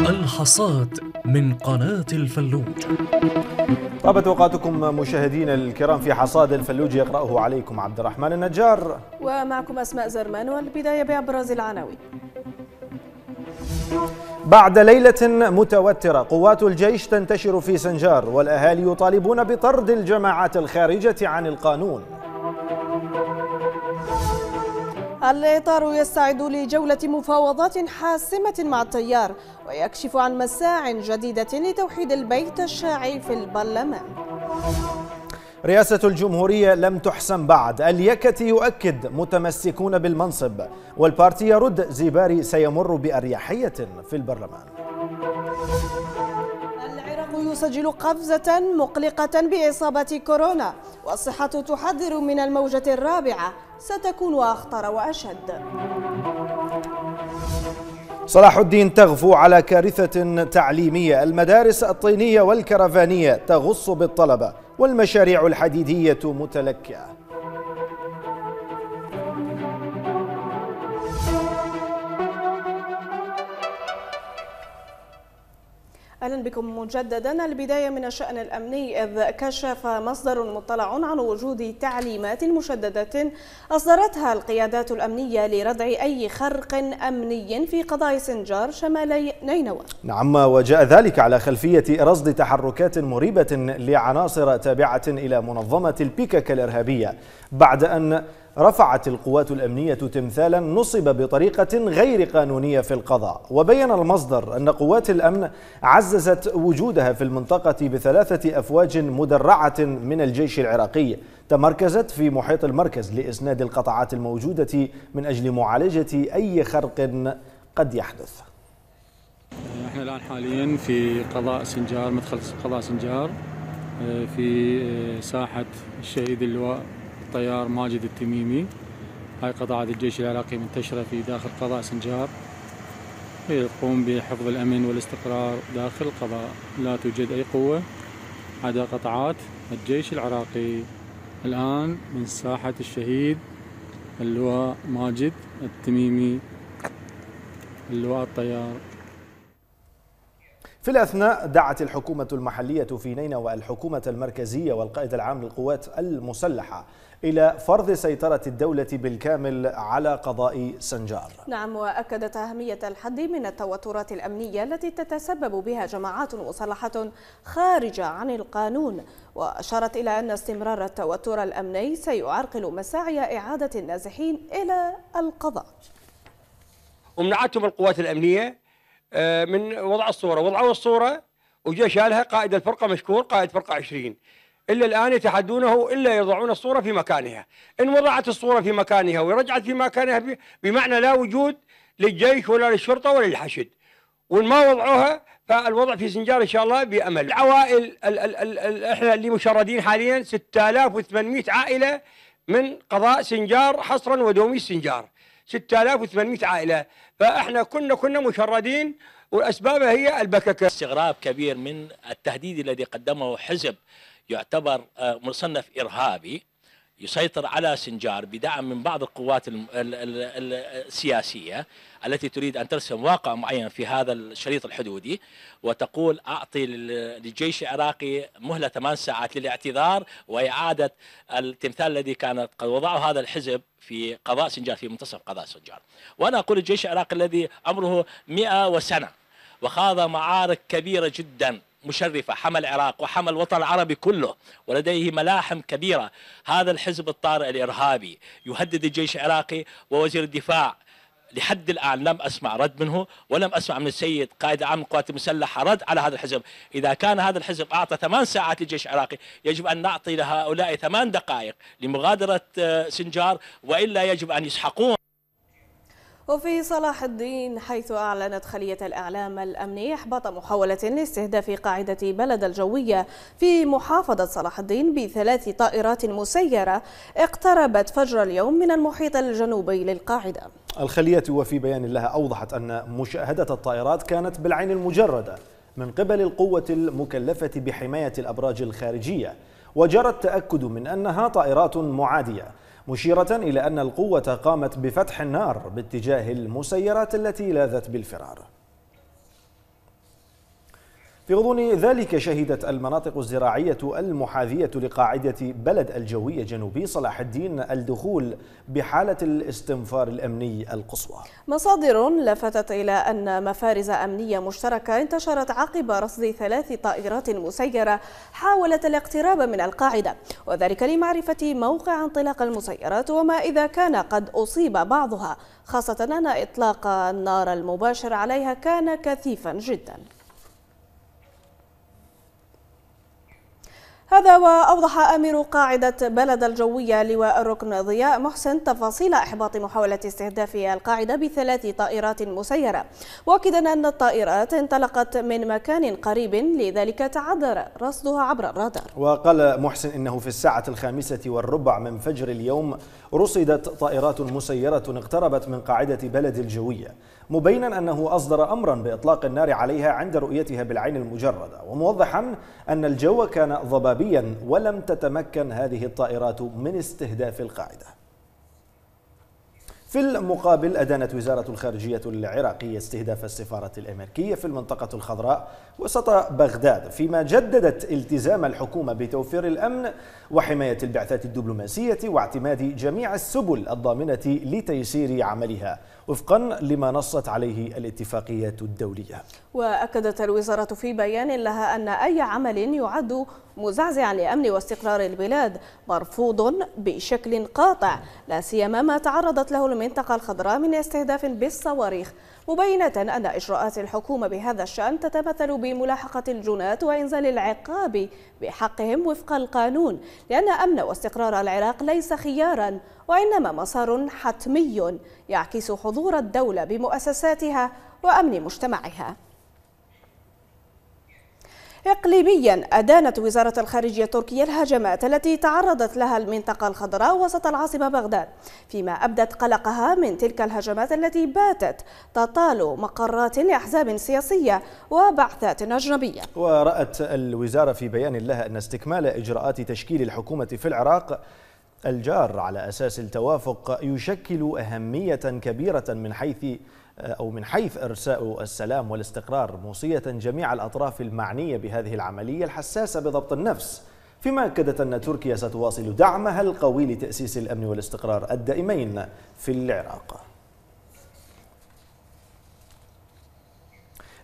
الحصاد من قناة الفلوج طابت اوقاتكم مشاهدينا الكرام في حصاد الفلوج يقرأه عليكم عبد الرحمن النجار ومعكم أسماء زرمان والبداية بأبرز العناوين بعد ليلة متوترة قوات الجيش تنتشر في سنجار والأهالي يطالبون بطرد الجماعات الخارجة عن القانون الإطار يستعد لجولة مفاوضات حاسمة مع التيار ويكشف عن مساع جديدة لتوحيد البيت الشاعي في البرلمان رئاسة الجمهورية لم تحسم بعد اليكتي يؤكد متمسكون بالمنصب والبارتي يرد زيباري سيمر بأريحية في البرلمان العراق يسجل قفزة مقلقة بإصابة كورونا والصحة تحذر من الموجة الرابعة ستكون أخطر وأشد صلاح الدين تغفو على كارثة تعليمية المدارس الطينية والكرفانية تغص بالطلبة والمشاريع الحديدية متلكئة اهلا بكم مجددا البدايه من الشان الامني اذ كشف مصدر مطلع عن وجود تعليمات مشدده اصدرتها القيادات الامنيه لردع اي خرق امني في قضاء سنجار شمالي نينوى. نعم وجاء ذلك على خلفيه رصد تحركات مريبه لعناصر تابعه الى منظمه البيكك الارهابيه بعد أن رفعت القوات الأمنية تمثالا نصب بطريقة غير قانونية في القضاء وبين المصدر أن قوات الأمن عززت وجودها في المنطقة بثلاثة أفواج مدرعة من الجيش العراقي تمركزت في محيط المركز لإسناد القطعات الموجودة من أجل معالجة أي خرق قد يحدث احنا الان حاليا في قضاء سنجار مدخل قضاء سنجار آه، في آه، ساحه الشهيد اللواء الطيار ماجد التميمي هاي قطاعة الجيش العراقي منتشرة في داخل قضاء سنجار يقوم بحفظ الأمن والاستقرار داخل القضاء لا توجد أي قوة عدا قطعات الجيش العراقي الآن من ساحة الشهيد اللواء ماجد التميمي اللواء الطيار في الأثناء دعت الحكومة المحلية في نينوى الحكومة المركزية والقائد العام للقوات المسلحة إلى فرض سيطرة الدولة بالكامل على قضاء سنجار نعم وأكدت أهمية الحد من التوترات الأمنية التي تتسبب بها جماعات مسلحة خارجة عن القانون وأشارت إلى أن استمرار التوتر الأمني سيعرقل مساعي إعادة النازحين إلى القضاء ومنعتهم القوات الأمنية آه، من وضع الصورة وضعوا الصورة وجاء شالها قائد الفرقة مشكور قائد فرقة 20 إلا الآن يتحدونه إلا يضعون الصورة في مكانها إن وضعت الصورة في مكانها ورجعت في مكانها بمعنى لا وجود للجيش ولا للشرطة ولا للحشد وإن ما وضعوها فالوضع في سنجار إن شاء الله بأمل العوائل ال ال ال ال إحنا اللي مشردين حاليا 6800 عائلة من قضاء سنجار حصرا ودومي سنجار 6800 عائلة فإحنا كنا كنا مشردين والأسباب هي البككة استغراب كبير من التهديد الذي قدمه حزب يعتبر آه، مصنف إرهابي يسيطر على سنجار بدعم من بعض القوات السياسية التي تريد أن ترسم واقع معين في هذا الشريط الحدودي وتقول أعطي للجيش العراقي مهلة ثمان ساعات للاعتذار وإعادة التمثال الذي كانت قد وضعه هذا الحزب في قضاء سنجار في منتصف قضاء سنجار وأنا أقول الجيش العراقي الذي عمره مئة وسنة وخاض معارك كبيرة جدا مشرفة حمى العراق وحمى الوطن العربي كله ولديه ملاحم كبيرة هذا الحزب الطارئ الإرهابي يهدد الجيش العراقي ووزير الدفاع لحد الآن لم أسمع رد منه ولم أسمع من السيد قائد عام القوات المسلحة رد على هذا الحزب إذا كان هذا الحزب أعطى ثمان ساعات للجيش العراقي يجب أن نعطي لهؤلاء ثمان دقائق لمغادرة آه، سنجار وإلا يجب أن يسحقون وفي صلاح الدين حيث أعلنت خلية الإعلام الأمني إحباط محاولة لاستهداف قاعدة بلد الجوية في محافظة صلاح الدين بثلاث طائرات مسيرة اقتربت فجر اليوم من المحيط الجنوبي للقاعدة الخلية وفي بيان لها أوضحت أن مشاهدة الطائرات كانت بالعين المجردة من قبل القوة المكلفة بحماية الأبراج الخارجية وجرى التأكد من أنها طائرات معادية مشيرة إلى أن القوة قامت بفتح النار باتجاه المسيرات التي لاذت بالفرار في غضون ذلك شهدت المناطق الزراعية المحاذية لقاعدة بلد الجوية جنوبي صلاح الدين الدخول بحالة الاستنفار الأمني القصوى مصادر لفتت إلى أن مفارز أمنية مشتركة انتشرت عقب رصد ثلاث طائرات مسيرة حاولت الاقتراب من القاعدة وذلك لمعرفة موقع انطلاق المسيرات وما إذا كان قد أصيب بعضها خاصة أن إطلاق النار المباشر عليها كان كثيفا جداً هذا وأوضح أمير قاعدة بلد الجوية لواء الركن ضياء محسن تفاصيل إحباط محاولة استهداف القاعدة بثلاث طائرات مسيرة مؤكدا أن الطائرات انطلقت من مكان قريب لذلك تعذر رصدها عبر الرادار وقال محسن إنه في الساعة الخامسة والربع من فجر اليوم رصدت طائرات مسيرة اقتربت من قاعدة بلد الجوية مبينا أنه أصدر أمرا بإطلاق النار عليها عند رؤيتها بالعين المجردة وموضحا أن الجو كان ضبابيا ولم تتمكن هذه الطائرات من استهداف القاعدة في المقابل أدانت وزارة الخارجية العراقية استهداف السفارة الأمريكية في المنطقة الخضراء وسط بغداد فيما جددت التزام الحكومة بتوفير الأمن وحماية البعثات الدبلوماسية واعتماد جميع السبل الضامنة لتيسير عملها وفقا لما نصت عليه الاتفاقيات الدولية وأكدت الوزارة في بيان لها أن أي عمل يعد مزعزعا لأمن واستقرار البلاد مرفوض بشكل قاطع لا سيما ما تعرضت له المنطقة الخضراء من استهداف بالصواريخ مبينة أن إجراءات الحكومة بهذا الشأن تتمثل بملاحقة الجنات وإنزال العقاب بحقهم وفق القانون لأن أمن واستقرار العراق ليس خيارا وإنما مسار حتمي يعكس حضور الدولة بمؤسساتها وأمن مجتمعها إقليميا أدانت وزارة الخارجية التركية الهجمات التي تعرضت لها المنطقة الخضراء وسط العاصمة بغداد فيما أبدت قلقها من تلك الهجمات التي باتت تطال مقرات لأحزاب سياسية وبعثات أجنبية ورأت الوزارة في بيان لها أن استكمال إجراءات تشكيل الحكومة في العراق الجار على أساس التوافق يشكل أهمية كبيرة من حيث أو من حيث إرساء السلام والاستقرار موصية جميع الأطراف المعنية بهذه العملية الحساسة بضبط النفس فيما أكدت أن تركيا ستواصل دعمها القوي لتأسيس الأمن والاستقرار الدائمين في العراق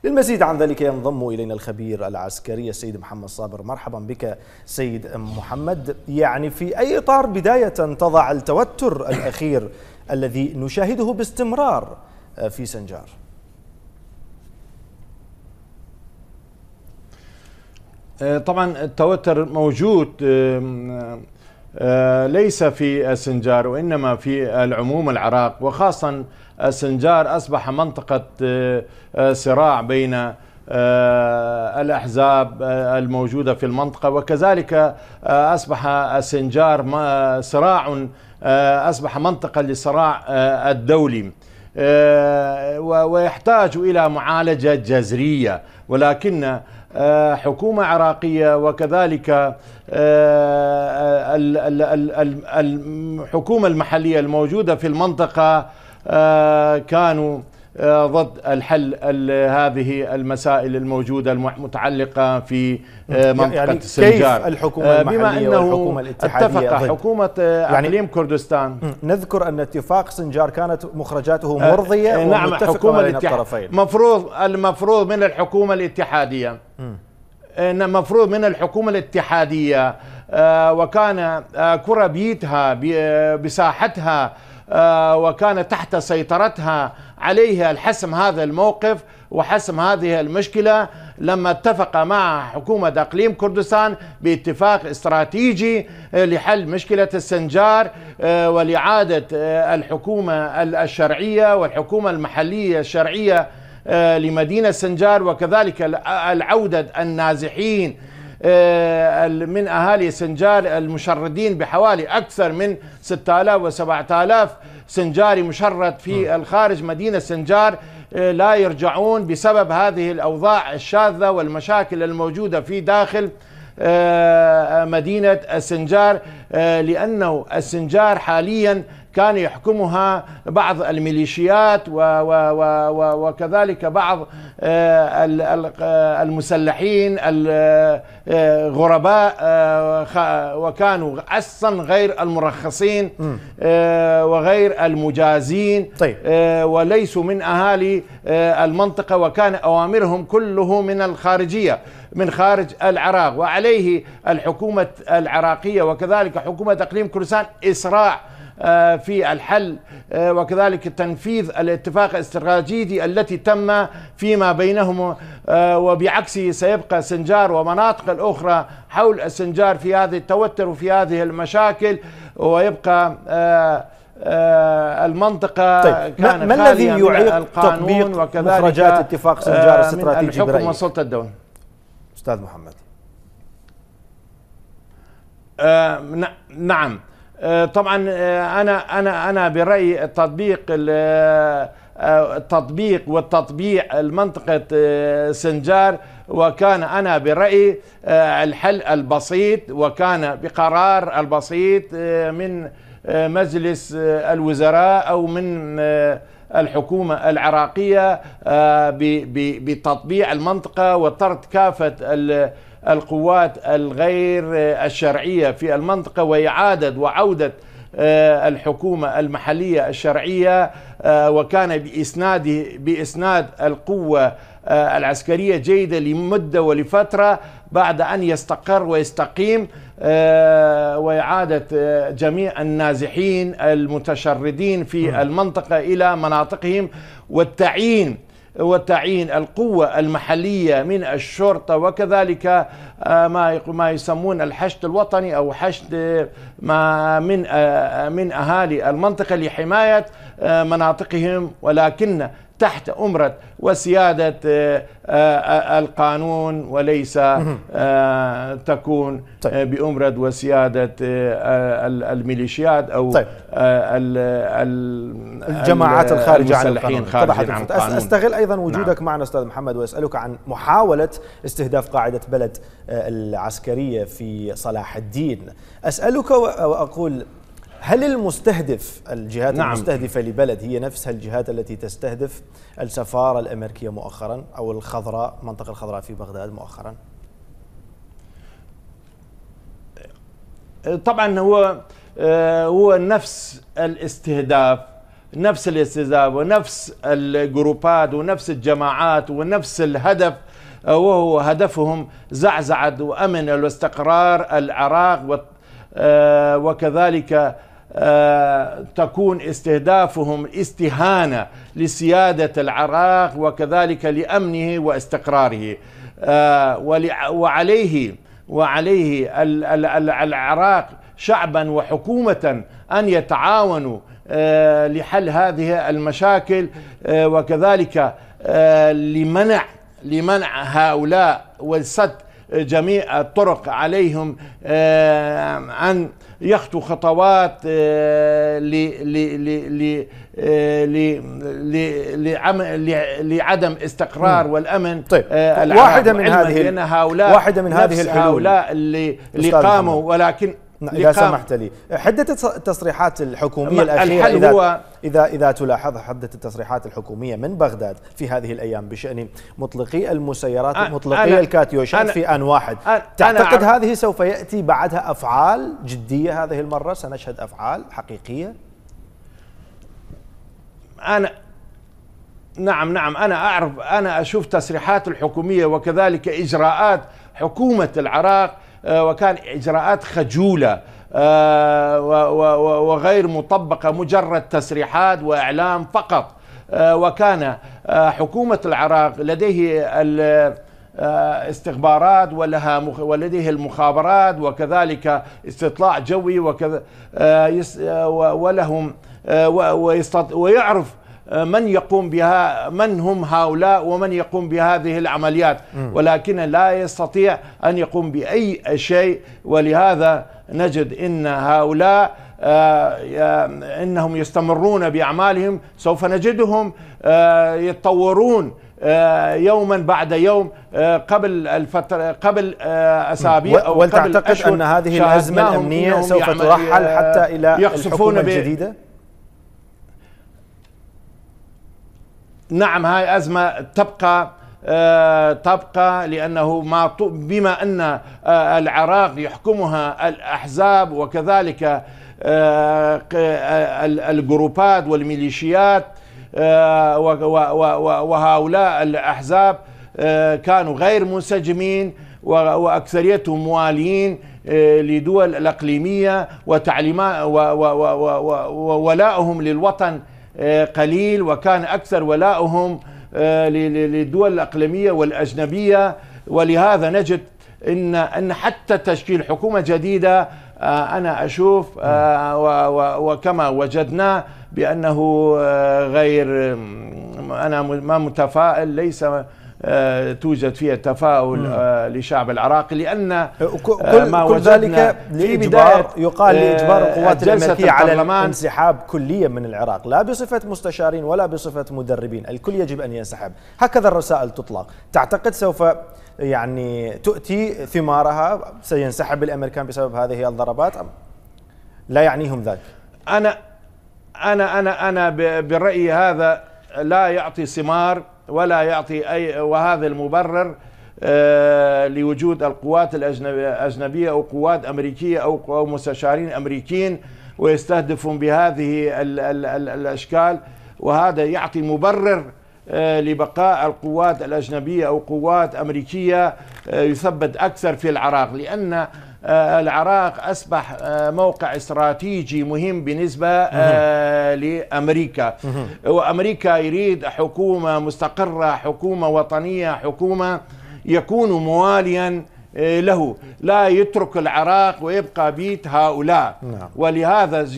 للمزيد عن ذلك ينضم إلينا الخبير العسكري السيد محمد صابر مرحبا بك سيد محمد يعني في أي إطار بداية تضع التوتر الأخير الذي نشاهده باستمرار آه، في سنجار آه، طبعا التوتر موجود آه، ليس في السنجار وإنما في العموم العراق وخاصة السنجار أصبح منطقة صراع بين الأحزاب الموجودة في المنطقة وكذلك أصبح السنجار صراع أصبح منطقة لصراع الدولي آه، ويحتاج إلى معالجة جذرية ولكن آه، حكومة عراقية وكذلك آه، الحكومة المحلية الموجودة في المنطقة كانوا آه، ضد الحل هذه المسائل الموجودة المتعلقة في آه، يعني منطقة يعني السنجار كيف الحكومة آه، بما أنه والحكومة الاتحادية اتفق ضد. حكومة يعني أقليم كردستان نذكر أن اتفاق سنجار كانت مخرجاته مرضية نعم حكومة الطرفين مفروض المفروض من الحكومة الاتحادية إن مفروض من الحكومة الاتحادية وكان كرة بيتها بساحتها وكان تحت سيطرتها عليه الحسم هذا الموقف وحسم هذه المشكلة لما اتفق مع حكومة أقليم كردستان باتفاق استراتيجي آه، لحل مشكلة السنجار آه، ولإعادة آه، الحكومة الشرعية والحكومة المحلية الشرعية لمدينة سنجار وكذلك العودة النازحين آه، من أهالي سنجار المشردين بحوالي أكثر من 6000 و 7000 سنجاري مشرد في الخارج مدينة سنجار آه، لا يرجعون بسبب هذه الأوضاع الشاذة والمشاكل الموجودة في داخل آه، مدينة السنجار لأنه السنجار حاليا كان يحكمها بعض الميليشيات و و و و وكذلك بعض آه، المسلحين الغرباء آه، آه، وكانوا اصلا غير المرخصين وغير المجازين طيب. وليسوا من اهالي المنطقه وكان اوامرهم كله من الخارجيه من خارج العراق وعليه الحكومه العراقيه وكذلك حكومه اقليم كردستان اسراع آه، في الحل آه، وكذلك تنفيذ الاتفاق الاستراتيجي التي تم فيما بينهم آه، وبعكسه سيبقى سنجار ومناطق الأخرى حول السنجار في هذا التوتر وفي هذه المشاكل ويبقى المنطقة طيب كان ما الذي يعيق تطبيق مخرجات اتفاق سنجار الاستراتيجي من الحكم والسلطة الدولة أستاذ محمد آه نعم آه، طبعا آه، انا انا انا برايي التطبيق آه، التطبيق والتطبيع المنطقة سنجار وكان أنا برأيي الحل البسيط وكان بقرار البسيط من مجلس الوزراء أو من الحكومة العراقية بتطبيع المنطقة وطرد كافة القوات الغير الشرعية في المنطقة وإعادة وعودة آه، الحكومة المحلية الشرعية آه، وكان بإسناده بإسناد القوة آه، العسكرية جيدة لمدة ولفترة بعد أن يستقر ويستقيم وإعادة جميع النازحين المتشردين في المنطقة إلى مناطقهم والتعيين وتعيين القوة المحلية من الشرطة وكذلك آه، ما ما يسمون الحشد الوطني أو حشد ما من آه، آه، من أهالي المنطقة لحماية مناطقهم ولكن تحت أمرة وسيادة آه، آه، آه، القانون وليس تكون طيب. بأمرة وسيادة الميليشيات أو طيب. الجماعات الخارجة عن القانون, خارجين عن القانون. أستغل أيضا نعم. وجودك نعم. معنا أستاذ محمد وأسألك عن محاولة استهداف قاعدة بلد العسكرية في صلاح الدين أسألك وأقول هل المستهدف الجهات نعم. المستهدفة لبلد هي نفسها الجهات التي تستهدف السفارة الأمريكية مؤخرا أو الخضراء منطقة الخضراء في بغداد مؤخرا طبعا هو آه، هو نفس الاستهداف نفس الاستهداف ونفس الجروبات ونفس الجماعات ونفس الهدف آه، وهو هدفهم زعزعة وأمن واستقرار العراق آه، وكذلك آه، تكون استهدافهم استهانه لسياده العراق وكذلك لامنه واستقراره آه، وعليه وعليه العراق شعبا وحكومه ان يتعاونوا آه، لحل هذه المشاكل وكذلك لمنع لمنع هؤلاء وسد جميع الطرق عليهم ان يخطو خطوات آه، آه، لعدم استقرار والامن طيب. آه، واحده من هذه هؤلاء واحده من هذه الحلول هؤلاء اللي قاموا ولكن إذا سمحت لي حدة التصريحات الحكومية الأخيرة إذا, هو إذا, إذا تلاحظ حدة التصريحات الحكومية من بغداد في هذه الأيام بشأن مطلقي المسيرات مطلقي الكاتيوشات في آن واحد أنا تعتقد أنا هذه سوف يأتي بعدها أفعال جدية هذه المرة سنشهد أفعال حقيقية أنا نعم نعم أنا أعرف أنا أشوف تصريحات الحكومية وكذلك إجراءات حكومة العراق آه، وكان إجراءات خجولة آه، وغير مطبقة مجرد تسريحات وإعلام فقط آه، وكان حكومة العراق لديه استخبارات ولها مخ... ولديه المخابرات وكذلك استطلاع جوي وكذا ولهم ويستط... ويعرف آه، من يقوم بها من هم هؤلاء ومن يقوم بهذه العمليات ولكن لا يستطيع أن يقوم بأي شيء ولهذا نجد أن هؤلاء آه، آه، أنهم يستمرون بأعمالهم سوف نجدهم يتطورون يوما بعد يوم قبل الفترة قبل أسابيع أو قبل أشهر أن هذه الأزمة الأمنية سوف ترحل حتى إلى الحكومة الجديدة؟ نعم هاي أزمة تبقى آه، تبقى لأنه ما بما أن آه، العراق يحكمها الأحزاب وكذلك آه، الجروبات والميليشيات وهؤلاء الأحزاب كانوا غير منسجمين وأكثريتهم موالين لدول الأقليمية وتعليمات وولائهم للوطن آه، قليل وكان أكثر ولاؤهم آه، للدول الأقليمية والأجنبية ولهذا نجد ان ان حتى تشكيل حكومه جديده آه، انا اشوف وكما وجدنا بانه غير انا ما متفائل ليس آه، توجد فيها تفاؤل آه، لشعب العراق لأن آه، كل, ما كل ذلك في بداية يقال لإجبار القوات الأمريكية على الانسحاب كليا من العراق لا بصفة مستشارين ولا بصفة مدربين الكل يجب أن ينسحب هكذا الرسائل تطلق تعتقد سوف يعني تؤتي ثمارها سينسحب الامريكان بسبب هذه الضربات ام لا يعنيهم ذلك انا انا انا انا برايي هذا لا يعطي ثمار ولا يعطي أي وهذا المبرر آه، لوجود القوات الأجنبية أو قوات أمريكية أو مستشارين أمريكيين ويستهدفون بهذه الأشكال وهذا يعطي مبرر آه، لبقاء القوات الأجنبية أو قوات أمريكية آه، يثبت أكثر في العراق لأن آه، العراق أصبح آه، موقع استراتيجي مهم بالنسبة آه، لأمريكا وأمريكا يريد حكومة مستقرة حكومة وطنية حكومة يكون مواليا له لا يترك العراق ويبقى بيت هؤلاء نعم. ولهذا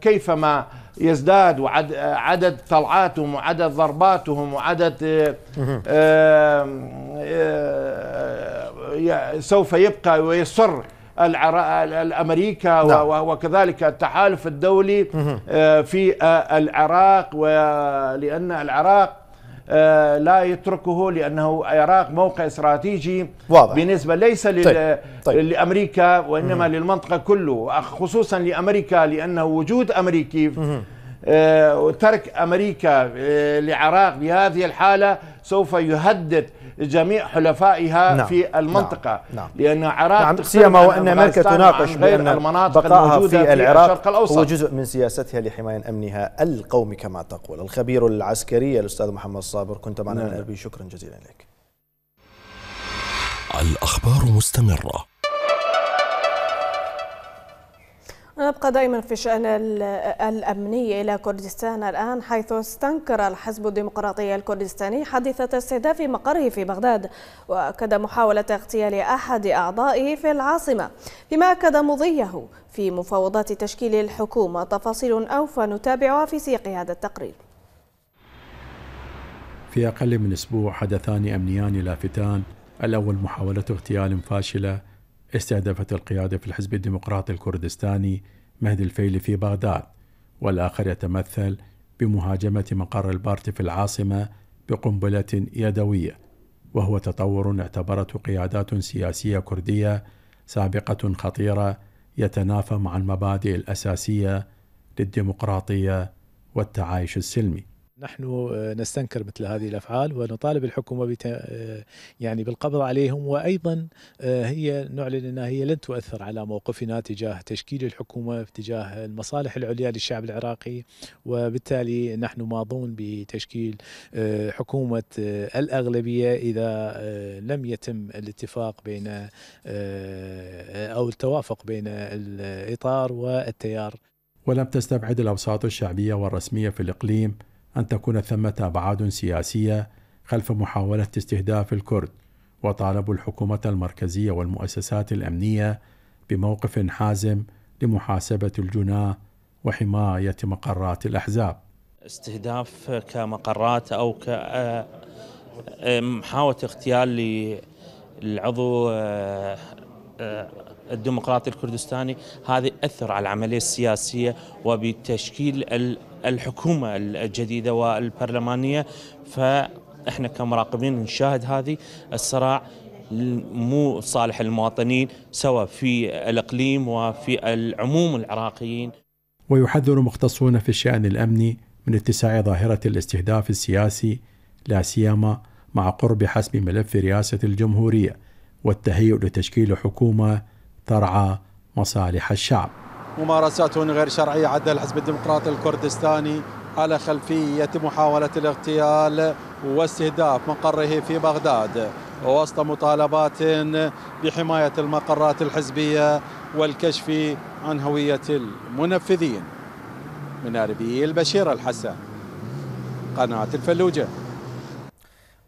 كيفما يزداد عدد طلعاتهم وعدد ضرباتهم وعدد سوف يبقى ويصر الامريكا نعم. وكذلك التحالف الدولي آه، في آه، العراق ولان العراق آه، لا يتركه لانه العراق موقع استراتيجي واضح. بالنسبه ليس طيب. طيب. لامريكا وانما مم. للمنطقه كله خصوصا لامريكا لانه وجود امريكي مم. آه، وترك امريكا آه، لعراق بهذه الحاله سوف يهدد جميع حلفائها نعم. في نعم. المنطقه نعم. لان عراق نعم. سيما وان امريكا تناقش بان المناطق الموجوده في العراق في الأوسط. هو جزء من سياستها لحمايه امنها القومي كما تقول الخبير العسكري الاستاذ محمد صابر كنت معنا نعم. شكرا جزيلا لك الاخبار مستمره نبقى دائما في شأن الأمني إلى كردستان الآن حيث استنكر الحزب الديمقراطي الكردستاني حادثة استهداف مقره في بغداد وأكد محاولة اغتيال أحد أعضائه في العاصمة فيما أكد مضيه في مفاوضات تشكيل الحكومة تفاصيل أوفى نتابعها في سياق هذا التقرير في أقل من أسبوع حدثان أمنيان لافتان الأول محاولة اغتيال فاشلة استهدفت القيادة في الحزب الديمقراطي الكردستاني مهدي الفيل في بغداد والآخر يتمثل بمهاجمة مقر البارت في العاصمة بقنبلة يدوية وهو تطور اعتبرته قيادات سياسية كردية سابقة خطيرة يتنافى مع المبادئ الأساسية للديمقراطية والتعايش السلمي نحن آه، نستنكر مثل هذه الافعال ونطالب الحكومه بت... آه، يعني بالقبض عليهم وايضا آه، هي نعلن انها هي لن تؤثر على موقفنا تجاه تشكيل الحكومه تجاه المصالح العليا للشعب العراقي وبالتالي نحن ماضون بتشكيل حكومه الاغلبيه اذا لم يتم الاتفاق بين او التوافق بين الاطار والتيار ولم تستبعد الاوساط الشعبيه والرسميه في الاقليم أن تكون ثمة أبعاد سياسية خلف محاولة استهداف الكرد وطالبوا الحكومة المركزية والمؤسسات الأمنية بموقف حازم لمحاسبة الجناة وحماية مقرات الأحزاب استهداف كمقرات أو كمحاولة آه، آه، اغتيال للعضو آه، الديمقراطي الكردستاني هذه أثر على العملية السياسية وبتشكيل الحكومة الجديدة والبرلمانية فإحنا كمراقبين نشاهد هذه الصراع مو صالح المواطنين سواء في الإقليم وفي العموم العراقيين ويحذر مختصون في الشأن الأمني من اتساع ظاهرة الاستهداف السياسي لا سيما مع قرب حسم ملف رئاسة الجمهورية والتهيؤ لتشكيل حكومة ترعى مصالح الشعب ممارسات غير شرعية عدى الحزب الديمقراطي الكردستاني على خلفية محاولة الاغتيال واستهداف مقره في بغداد وسط مطالبات بحماية المقرات الحزبية والكشف عن هوية المنفذين من أربيل بشير الحسن قناة الفلوجة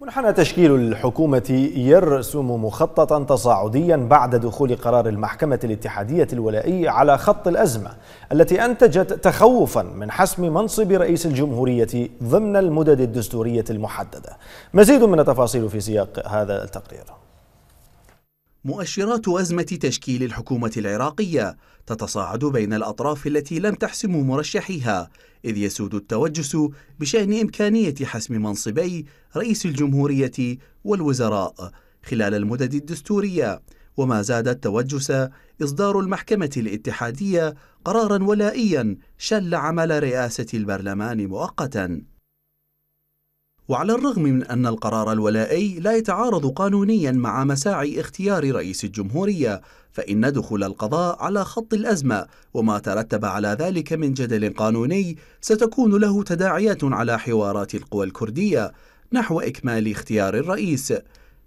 منحنى تشكيل الحكومة يرسم مخططا تصاعديا بعد دخول قرار المحكمة الاتحادية الولائي على خط الأزمة التي أنتجت تخوفا من حسم منصب رئيس الجمهورية ضمن المدد الدستورية المحددة مزيد من التفاصيل في سياق هذا التقرير مؤشرات أزمة تشكيل الحكومة العراقية تتصاعد بين الأطراف التي لم تحسم مرشحيها إذ يسود التوجس بشأن إمكانية حسم منصبي رئيس الجمهورية والوزراء خلال المدد الدستورية وما زاد التوجس إصدار المحكمة الاتحادية قرارا ولائيا شل عمل رئاسة البرلمان مؤقتا وعلى الرغم من أن القرار الولائي لا يتعارض قانونيا مع مساعي اختيار رئيس الجمهورية فإن دخول القضاء على خط الأزمة وما ترتب على ذلك من جدل قانوني ستكون له تداعيات على حوارات القوى الكردية نحو إكمال اختيار الرئيس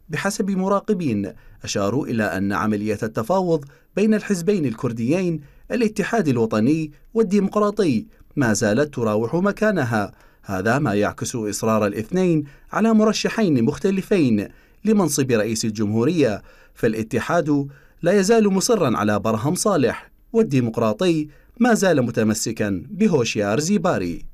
بحسب مراقبين أشاروا إلى أن عملية التفاوض بين الحزبين الكرديين الاتحاد الوطني والديمقراطي ما زالت تراوح مكانها هذا ما يعكس إصرار الاثنين على مرشحين مختلفين لمنصب رئيس الجمهورية فالاتحاد لا يزال مصرا على برهم صالح والديمقراطي ما زال متمسكا بهوشيار زيباري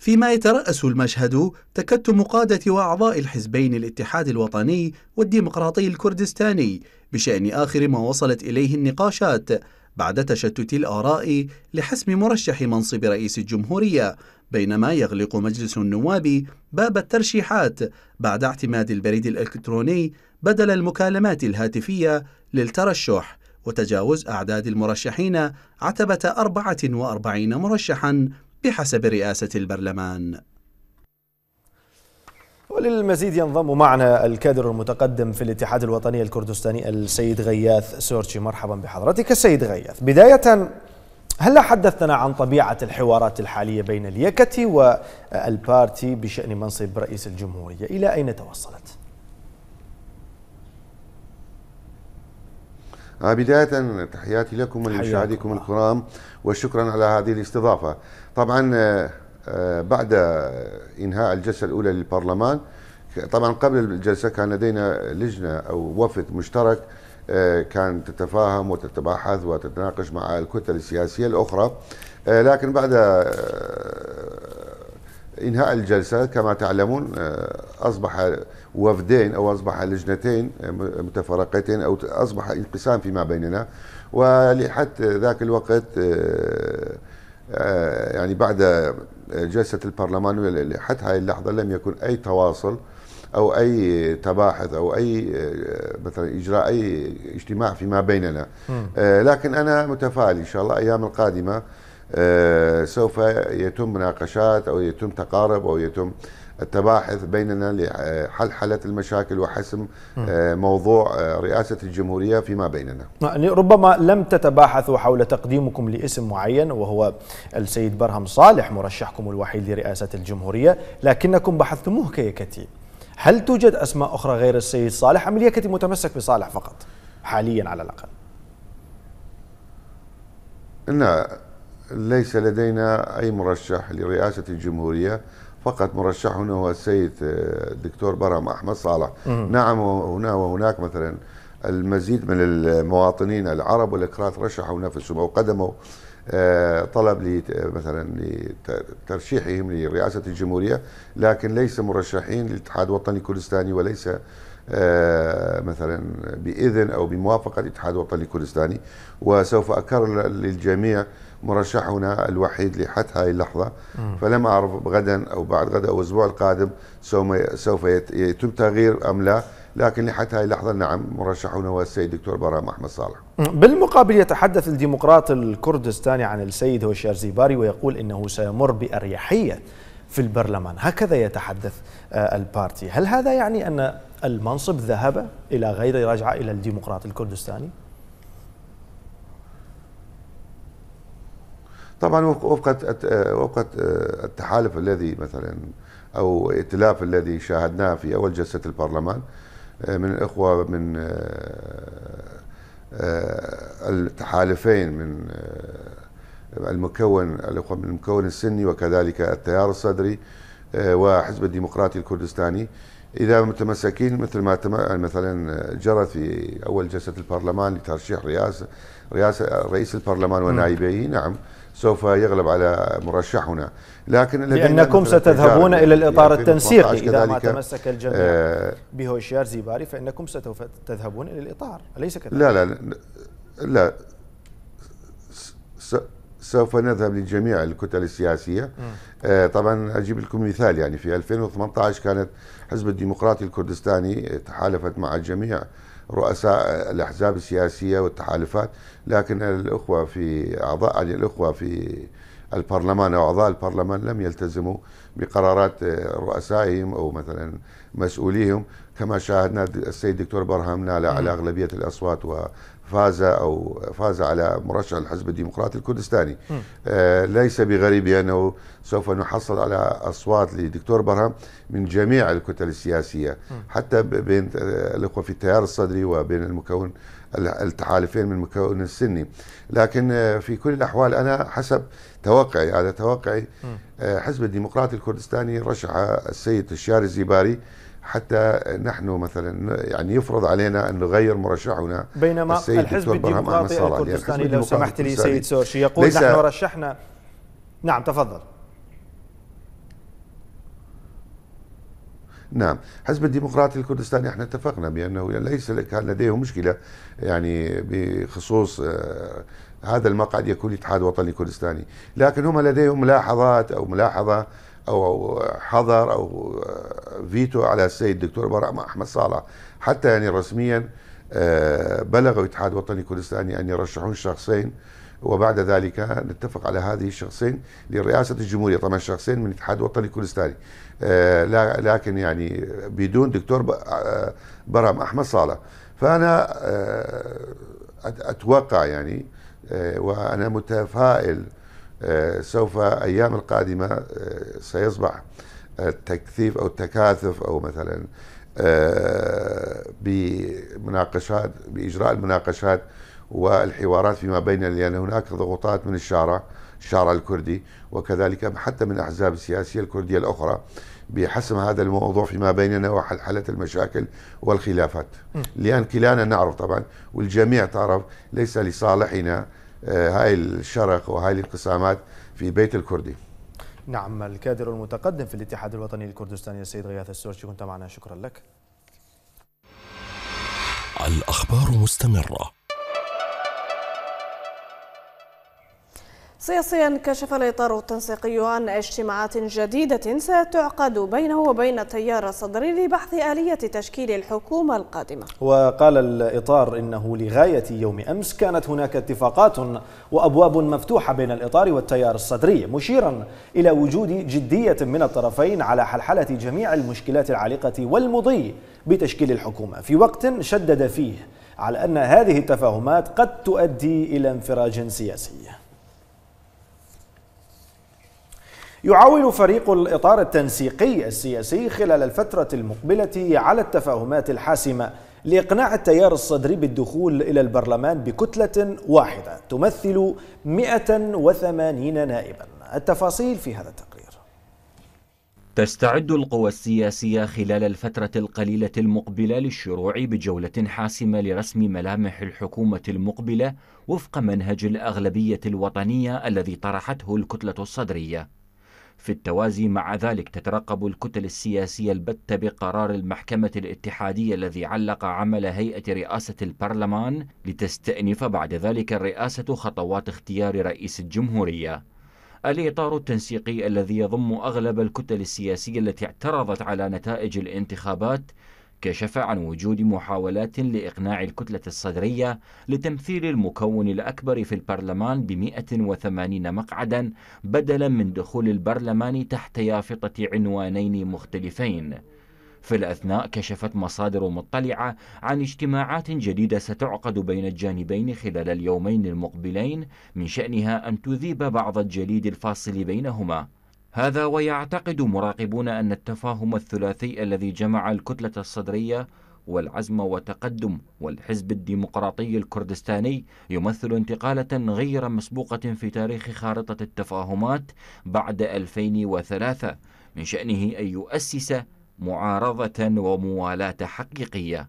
فيما يترأس المشهد تكتم قادة وأعضاء الحزبين الاتحاد الوطني والديمقراطي الكردستاني بشأن آخر ما وصلت إليه النقاشات بعد تشتت الآراء لحسم مرشح منصب رئيس الجمهورية بينما يغلق مجلس النواب باب الترشيحات بعد اعتماد البريد الإلكتروني بدل المكالمات الهاتفية للترشح وتجاوز أعداد المرشحين عتبة 44 مرشحا بحسب رئاسة البرلمان وللمزيد ينضم معنا الكادر المتقدم في الاتحاد الوطني الكردستاني السيد غياث سورتشي مرحبا بحضرتك السيد غياث بداية هلا حدثتنا عن طبيعة الحوارات الحالية بين اليكتي والبارتي بشأن منصب رئيس الجمهورية إلى أين توصلت؟ آه، بداية تحياتي لكم ولمشاهديكم الكرام وشكرا على هذه الاستضافة طبعا آه، آه، بعد إنهاء الجلسة الأولى للبرلمان طبعا قبل الجلسة كان لدينا لجنة أو وفد مشترك آه، كانت تتفاهم وتتباحث وتتناقش مع الكتل السياسية الأخرى آه، لكن بعد آه، انهاء الجلسه كما تعلمون اصبح وفدين او اصبح لجنتين متفرقتين او اصبح انقسام فيما بيننا ولحد ذاك الوقت يعني بعد جلسه البرلمان لحد هاي اللحظه لم يكن اي تواصل او اي تباحث او اي آه، مثلا اجراء اي اجتماع فيما بيننا آه، لكن انا متفائل ان شاء الله الايام القادمه آه، سوف يتم مناقشات او يتم تقارب او يتم التباحث بيننا لحل حالة المشاكل وحسم موضوع رئاسة الجمهورية فيما بيننا يعني ربما لم تتباحثوا حول تقديمكم لاسم معين وهو السيد برهم صالح مرشحكم الوحيد لرئاسة الجمهورية لكنكم بحثتموه كيكتيب هل توجد أسماء أخرى غير السيد صالح أم اليكتي متمسك بصالح فقط حاليا على الأقل لا ليس لدينا أي مرشح لرئاسة الجمهورية فقط مرشحنا هو السيد آه، الدكتور برهم أحمد صالح نعم هنا وهناك مثلا المزيد من المواطنين العرب والأكراد رشحوا نفسهم أو قدموا آه، طلب آه، مثلا لترشيحهم لرئاسة الجمهورية لكن ليس مرشحين للاتحاد الوطني الكردستاني وليس آه، مثلا بإذن أو بموافقة الاتحاد الوطني الكردستاني وسوف أكرر للجميع مرشحنا الوحيد لحد هذه اللحظة فلم أعرف غدا أو بعد غدا أو الأسبوع القادم سوف يتم تغيير أم لا لكن لحتى هاي اللحظة نعم مرشحون هو السيد دكتور برام أحمد صالح بالمقابل يتحدث الديمقراط الكردستاني عن السيد هو زيباري ويقول إنه سيمر بأريحية في البرلمان هكذا يتحدث آه، البارتي هل هذا يعني أن المنصب ذهب إلى غير رجعة إلى الديمقراط الكردستاني؟ طبعا وفق وفق آه، التحالف الذي مثلا او الائتلاف الذي شاهدناه في اول جلسه البرلمان آه، من الإخوة من آه، آه، التحالفين من المكون الإخوة من المكون السني وكذلك التيار الصدري وحزب الديمقراطي الكردستاني إذا متمسكين مثل ما مثلا جرت في أول جلسة البرلمان لترشيح رئاسة رئاسة رئيس البرلمان ونائبيه نعم سوف يغلب على مرشحنا لكن لأنكم ستذهبون إلى الإطار التنسيقي إذا ما تمسك آه، الجميع آه بهوشيار زيباري فإنكم سوف تذهبون إلى الإطار أليس كذلك؟ لا لا لا سوف نذهب لجميع الكتل السياسية آه طبعا أجيب لكم مثال يعني في 2018 كانت حزب الديمقراطي الكردستاني آه، تحالفت مع جميع رؤساء الأحزاب السياسية والتحالفات لكن الأخوة في أعضاء يعني الأخوة في البرلمان أو أعضاء البرلمان لم يلتزموا بقرارات رؤسائهم أو مثلا مسؤوليهم كما شاهدنا السيد دكتور برهام نال على أغلبية الأصوات فاز او فاز على مرشح الحزب الديمقراطي الكردستاني آه ليس بغريب انه سوف نحصل على اصوات لدكتور برهم من جميع الكتل السياسيه م. حتى بين آه، الاخوه في التيار الصدري وبين المكون التحالفين من المكون السني لكن آه، في كل الاحوال انا حسب توقعي هذا توقعي آه، حزب الديمقراطي الكردستاني رشح السيد الشاري الزباري حتى نحن مثلا يعني يفرض علينا ان نغير مرشحنا بينما السيد الحزب الديمقراطي الكردستاني يعني لو سمحت لي سيد سورشي يقول نحن رشحنا نعم تفضل نعم حزب الديمقراطي الكردستاني احنا اتفقنا بانه ليس كان لديه مشكله يعني بخصوص آه، هذا المقعد يكون الاتحاد الوطني الكردستاني لكن هم لديهم ملاحظات او ملاحظه او حظر او فيتو على السيد الدكتور براء احمد صالح حتى يعني رسميا آه، بلغ الاتحاد الوطني الكردستاني ان يرشحون شخصين وبعد ذلك نتفق على هذه الشخصين لرئاسة الجمهورية طبعا شخصين من الاتحاد الوطني الكردستاني آه، لكن يعني بدون دكتور آه، برام أحمد صالح فأنا أتوقع يعني وأنا متفائل آه، سوف أيام القادمة آه، سيصبح التكثيف آه، أو التكاثف أو مثلا بمناقشات بإجراء المناقشات والحوارات فيما بين لأن هناك ضغوطات من الشارع الشارع الكردي وكذلك حتى من الأحزاب السياسية الكردية الأخرى بحسم هذا الموضوع فيما بيننا وحل حالة المشاكل والخلافات لأن كلانا نعرف طبعا والجميع تعرف ليس لصالحنا آه، هاي الشرق وهاي الانقسامات في بيت الكردي نعم الكادر المتقدم في الاتحاد الوطني الكردستاني السيد غياث السورجي كنت معنا شكرا لك الأخبار مستمرة سياسيا كشف الإطار التنسيقي عن اجتماعات جديدة ستعقد بينه وبين تيار الصدري لبحث آلية تشكيل الحكومة القادمة وقال الإطار إنه لغاية يوم أمس كانت هناك اتفاقات وأبواب مفتوحة بين الإطار والتيار الصدري مشيرا إلى وجود جدية من الطرفين على حلحلة جميع المشكلات العالقة والمضي بتشكيل الحكومة في وقت شدد فيه على أن هذه التفاهمات قد تؤدي إلى انفراج سياسي يعول فريق الإطار التنسيقي السياسي خلال الفترة المقبلة على التفاهمات الحاسمة لإقناع التيار الصدري بالدخول إلى البرلمان بكتلة واحدة تمثل 180 نائبا التفاصيل في هذا التقرير تستعد القوى السياسية خلال الفترة القليلة المقبلة للشروع بجولة حاسمة لرسم ملامح الحكومة المقبلة وفق منهج الأغلبية الوطنية الذي طرحته الكتلة الصدرية في التوازي مع ذلك تترقب الكتل السياسية البتة بقرار المحكمة الاتحادية الذي علق عمل هيئة رئاسة البرلمان لتستأنف بعد ذلك الرئاسة خطوات اختيار رئيس الجمهورية الإطار التنسيقي الذي يضم أغلب الكتل السياسية التي اعترضت على نتائج الانتخابات كشف عن وجود محاولات لإقناع الكتلة الصدرية لتمثيل المكون الأكبر في البرلمان ب 180 مقعدا بدلا من دخول البرلمان تحت يافطة عنوانين مختلفين في الأثناء كشفت مصادر مطلعة عن اجتماعات جديدة ستعقد بين الجانبين خلال اليومين المقبلين من شأنها أن تذيب بعض الجليد الفاصل بينهما هذا ويعتقد مراقبون أن التفاهم الثلاثي الذي جمع الكتلة الصدرية والعزم وتقدم والحزب الديمقراطي الكردستاني يمثل انتقالة غير مسبوقة في تاريخ خارطة التفاهمات بعد 2003 من شأنه أن يؤسس معارضة وموالاة حقيقية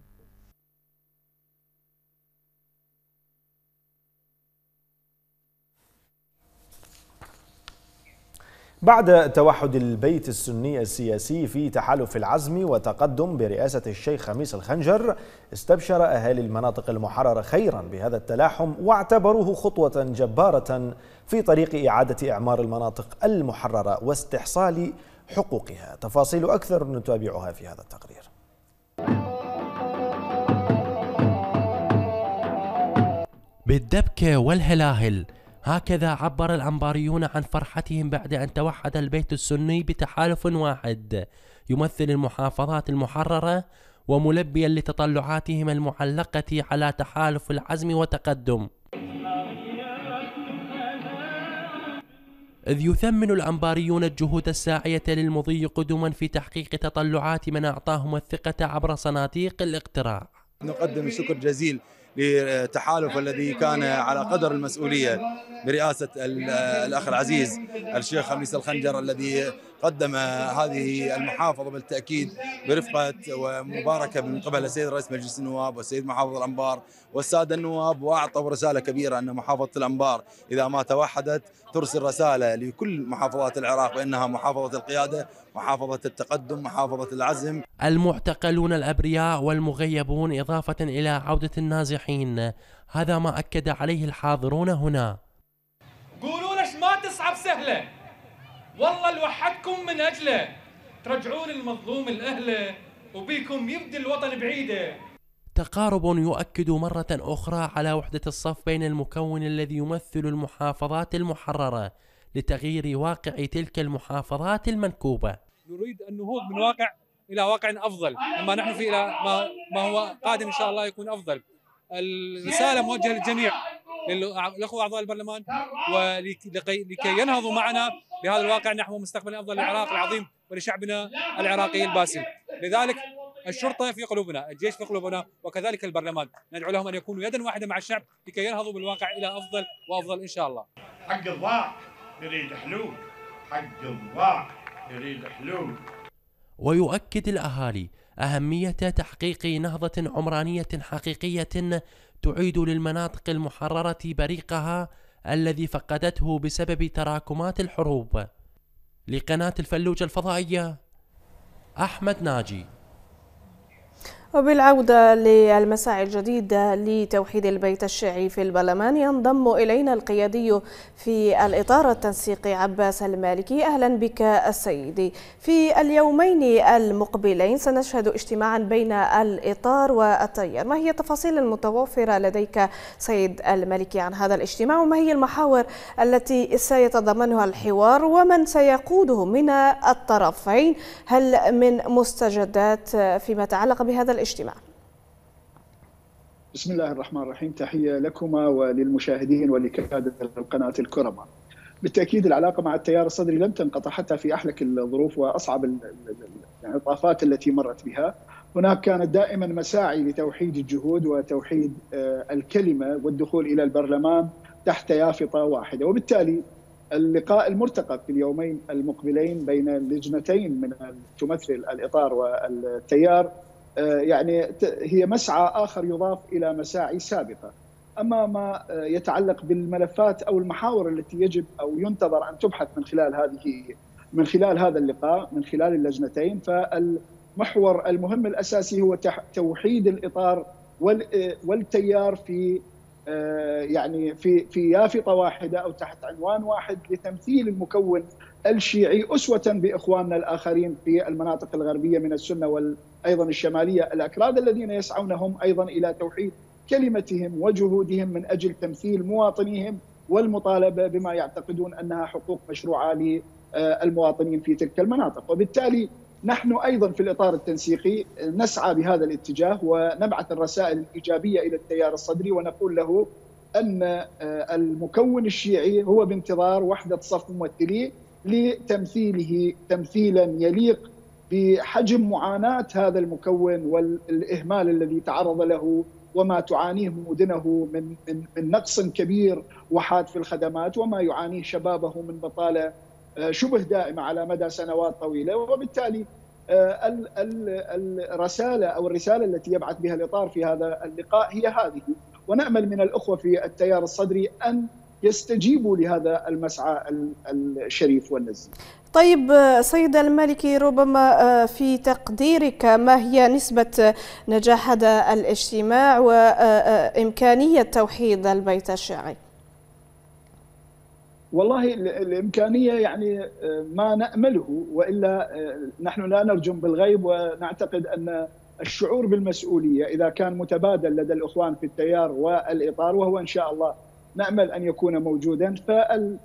بعد توحد البيت السني السياسي في تحالف العزم وتقدم برئاسة الشيخ خميس الخنجر استبشر أهالي المناطق المحررة خيرا بهذا التلاحم واعتبروه خطوة جبارة في طريق إعادة إعمار المناطق المحررة واستحصال حقوقها تفاصيل أكثر نتابعها في هذا التقرير بالدبكة والهلاهل هكذا عبر الأنباريون عن فرحتهم بعد أن توحد البيت السني بتحالف واحد يمثل المحافظات المحررة وملبيا لتطلعاتهم المعلقة على تحالف العزم وتقدم إذ يثمن الأنباريون الجهود الساعية للمضي قدما في تحقيق تطلعات من أعطاهم الثقة عبر صناديق الاقتراع نقدم الشكر جزيل لتحالف الذي كان على قدر المسؤولية برئاسة الأخ العزيز الشيخ خميس الخنجر الذي قدم هذه المحافظة بالتأكيد برفقة ومباركة من قبل السيد رئيس مجلس النواب والسيد محافظ الأنبار والسادة النواب وأعطوا رسالة كبيرة أن محافظة الأنبار إذا ما توحدت ترسل رسالة لكل محافظات العراق بأنها محافظة القيادة محافظة التقدم محافظة العزم المعتقلون الأبرياء والمغيبون إضافة إلى عودة النازحين هذا ما أكد عليه الحاضرون هنا قولوا ليش ما تصعب سهله والله لوحدكم من أجله ترجعون المظلوم لاهله وبيكم يبدي الوطن بعيده تقارب يؤكد مرة أخرى على وحدة الصف بين المكون الذي يمثل المحافظات المحررة لتغيير واقع تلك المحافظات المنكوبة نريد النهوض من واقع إلى واقع أفضل أما نحن في إلى ما, ما هو قادم إن شاء الله يكون أفضل الرساله موجهه للجميع للاخوه اعضاء البرلمان ولكي ينهضوا معنا بهذا الواقع نحو مستقبل افضل للعراق العظيم ولشعبنا العراقي الباسل لذلك الشرطه في قلوبنا، الجيش في قلوبنا وكذلك البرلمان، ندعو لهم ان يكونوا يدا واحده مع الشعب لكي ينهضوا بالواقع الى افضل وافضل ان شاء الله. حق الضاع يريد حلول، حق الضاع يريد حلول. ويؤكد الاهالي أهمية تحقيق نهضة عمرانية حقيقية تعيد للمناطق المحررة بريقها الذي فقدته بسبب تراكمات الحروب لقناة الفلوجة الفضائية أحمد ناجي وبالعودة للمساعي الجديدة لتوحيد البيت الشيعي في البرلمان ينضم إلينا القيادي في الإطار التنسيقي عباس المالكي أهلا بك السيدي في اليومين المقبلين سنشهد اجتماعا بين الإطار والتيار ما هي التفاصيل المتوفرة لديك سيد المالكي عن هذا الاجتماع وما هي المحاور التي سيتضمنها الحوار ومن سيقوده من الطرفين هل من مستجدات فيما يتعلق بهذا الاجتماع بسم الله الرحمن الرحيم تحية لكما وللمشاهدين ولكادة القناة الكرمة بالتأكيد العلاقة مع التيار الصدري لم تنقطع حتى في أحلك الظروف وأصعب العطافات التي مرت بها هناك كانت دائما مساعي لتوحيد الجهود وتوحيد آه، الكلمة والدخول إلى البرلمان تحت يافطة واحدة وبالتالي اللقاء المرتقب في اليومين المقبلين بين اللجنتين من تمثل الإطار والتيار آه، يعني هي مسعى اخر يضاف الى مساعي سابقه. اما ما آه، يتعلق بالملفات او المحاور التي يجب او ينتظر ان تبحث من خلال هذه من خلال هذا اللقاء من خلال اللجنتين فالمحور المهم الاساسي هو توحيد الاطار آه، والتيار في يعني في في يافطه واحده او تحت عنوان واحد لتمثيل المكون الشيعي اسوه باخواننا الاخرين في المناطق الغربيه من السنه وال ايضا الشماليه الاكراد الذين يسعون هم ايضا الى توحيد كلمتهم وجهودهم من اجل تمثيل مواطنيهم والمطالبه بما يعتقدون انها حقوق مشروعه للمواطنين في تلك المناطق، وبالتالي نحن ايضا في الاطار التنسيقي نسعى بهذا الاتجاه ونبعث الرسائل الايجابيه الى التيار الصدري ونقول له ان آه، المكون الشيعي هو بانتظار وحده صف ممثليه لتمثيله تمثيلا يليق بحجم معاناه هذا المكون والاهمال الذي تعرض له وما تعانيه مدنه من من, من نقص كبير وحاد في الخدمات وما يعانيه شبابه من بطاله آه، شبه دائمه على مدى سنوات طويله وبالتالي آه، الرساله او الرساله التي يبعث بها الاطار في هذا اللقاء هي هذه ونامل من الاخوه في التيار الصدري ان يستجيبوا لهذا المسعى الشريف والنزيه طيب سيد المالكي ربما آه، في تقديرك ما هي نسبة نجاح هذا الاجتماع وإمكانية آه، آه، توحيد البيت الشيعي؟ والله الامكانيه يعني ما نامله والا نحن لا نرجم بالغيب ونعتقد ان الشعور بالمسؤوليه اذا كان متبادل لدى الاخوان في التيار والاطار وهو ان شاء الله نامل ان يكون موجودا فال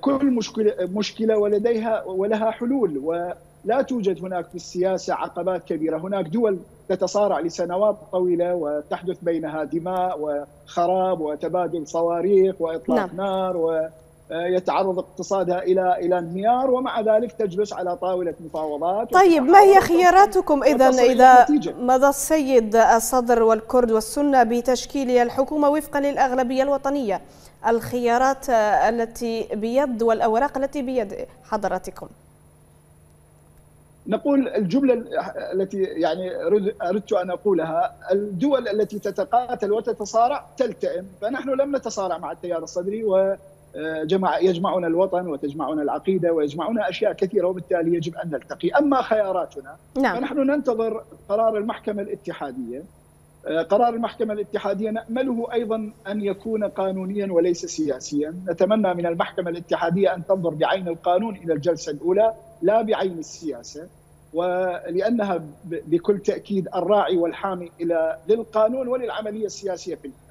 كل مشكله مشكله ولديها ولها حلول ولا توجد هناك في السياسه عقبات كبيره، هناك دول تتصارع لسنوات طويله وتحدث بينها دماء وخراب وتبادل صواريخ واطلاق لا. نعم. نار و يتعرض اقتصادها الى الى انهيار ومع ذلك تجلس على طاوله مفاوضات طيب ما هي خياراتكم اذا اذا مضى السيد الصدر والكرد والسنه بتشكيل الحكومه وفقا للاغلبيه الوطنيه؟ الخيارات التي بيد والأوراق التي بيد حضراتكم نقول الجملة التي يعني أردت أن أقولها الدول التي تتقاتل وتتصارع تلتئم فنحن لم نتصارع مع التيار الصدري و جمع يجمعنا الوطن وتجمعنا العقيده ويجمعنا اشياء كثيره وبالتالي يجب ان نلتقي، اما خياراتنا نعم. فنحن ننتظر قرار المحكمه الاتحاديه قرار المحكمة الاتحادية نأمله أيضا أن يكون قانونيا وليس سياسيا نتمنى من المحكمة الاتحادية أن تنظر بعين القانون إلى الجلسة الأولى لا بعين السياسة ولأنها بكل تأكيد الراعي والحامي إلى للقانون وللعملية السياسية في البلاد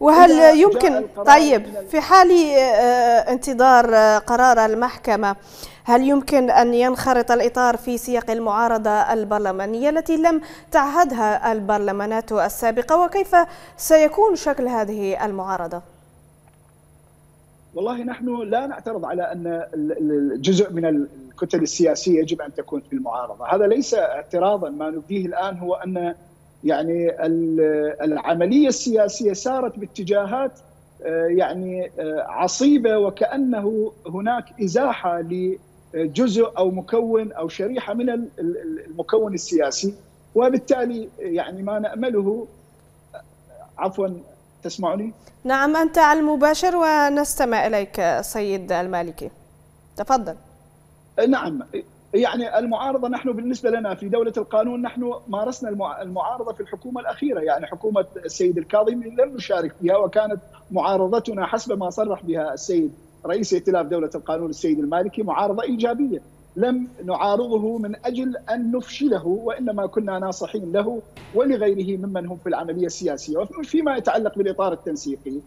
وهل يمكن طيب في حال آه، انتظار آه، قرار المحكمة هل يمكن أن ينخرط الإطار في سياق المعارضة البرلمانية التي لم تعهدها البرلمانات السابقة وكيف سيكون شكل هذه المعارضة؟ والله نحن لا نعترض على أن الجزء من الكتل السياسية يجب أن تكون في المعارضة هذا ليس اعتراضا ما نبديه الآن هو أن يعني العمليه السياسيه سارت باتجاهات آه، يعني آه، عصيبه وكانه هناك ازاحه لجزء او مكون او شريحه من المكون السياسي وبالتالي يعني ما نامله آه، عفوا تسمعني؟ نعم انت على المباشر ونستمع اليك سيد المالكي تفضل نعم يعني المعارضه نحن بالنسبه لنا في دوله القانون نحن مارسنا المعارضه في الحكومه الاخيره يعني حكومه السيد الكاظمي لم نشارك فيها وكانت معارضتنا حسب ما صرح بها السيد رئيس ائتلاف دوله القانون السيد المالكي معارضه ايجابيه لم نعارضه من اجل ان نفشله وانما كنا ناصحين له ولغيره ممن هم في العمليه السياسيه وفيما يتعلق بالاطار التنسيقي